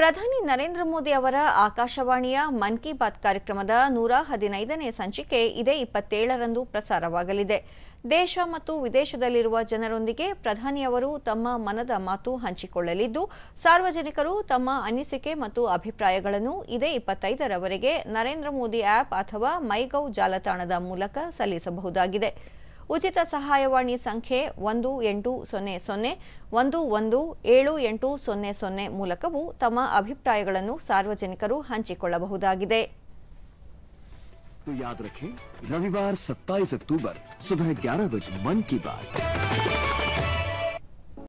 ಪ್ರಧಾನಿ ನರೇಂದ್ರ ಮೋದಿ ಅವರ ಆಕಾಶವಾಣಿಯ ಮನ್ ಕಿ ಬಾತ್ ಕಾರ್ಯಕ್ರಮದ ನೂರ ಹದಿನೈದನೇ ಸಂಚಿಕೆ ಇದೇ ಇಪ್ಪತ್ತೇಳರಂದು ಪ್ರಸಾರವಾಗಲಿದೆ ದೇಶ ಮತ್ತು ವಿದೇಶದಲ್ಲಿರುವ ಜನರೊಂದಿಗೆ ಪ್ರಧಾನಿಯವರು ತಮ್ಮ ಮನದ ಮಾತು ಹಂಚಿಕೊಳ್ಳಲಿದ್ದು ಸಾರ್ವಜನಿಕರು ತಮ್ಮ ಅನಿಸಿಕೆ ಮತ್ತು ಅಭಿಪ್ರಾಯಗಳನ್ನು ಇದೇ ಇಪ್ಪತ್ತೈದರವರೆಗೆ ನರೇಂದ್ರ ಮೋದಿ ಆಪ್ ಅಥವಾ ಮೈಗೌ ಜಾಲತಾಣದ ಮೂಲಕ ಸಲ್ಲಿಸಬಹುದಾಗಿದೆ ಉಚಿತ ಸಹಾಯವಾಣಿ ಸಂಖ್ಯೆ ಒಂದು ಎಂಟು ಸೊನ್ನೆ ಸೊನ್ನೆ ಒಂದು ಒಂದು ಏಳು ಎಂಟು ಸೊನ್ನೆ ಸೊನ್ನೆ ಮೂಲಕವೂ ತಮ್ಮ ಅಭಿಪ್ರಾಯಗಳನ್ನು ಸಾರ್ವಜನಿಕರು ಹಂಚಿಕೊಳ್ಳಬಹುದಾಗಿದೆ ರವಿವಾರ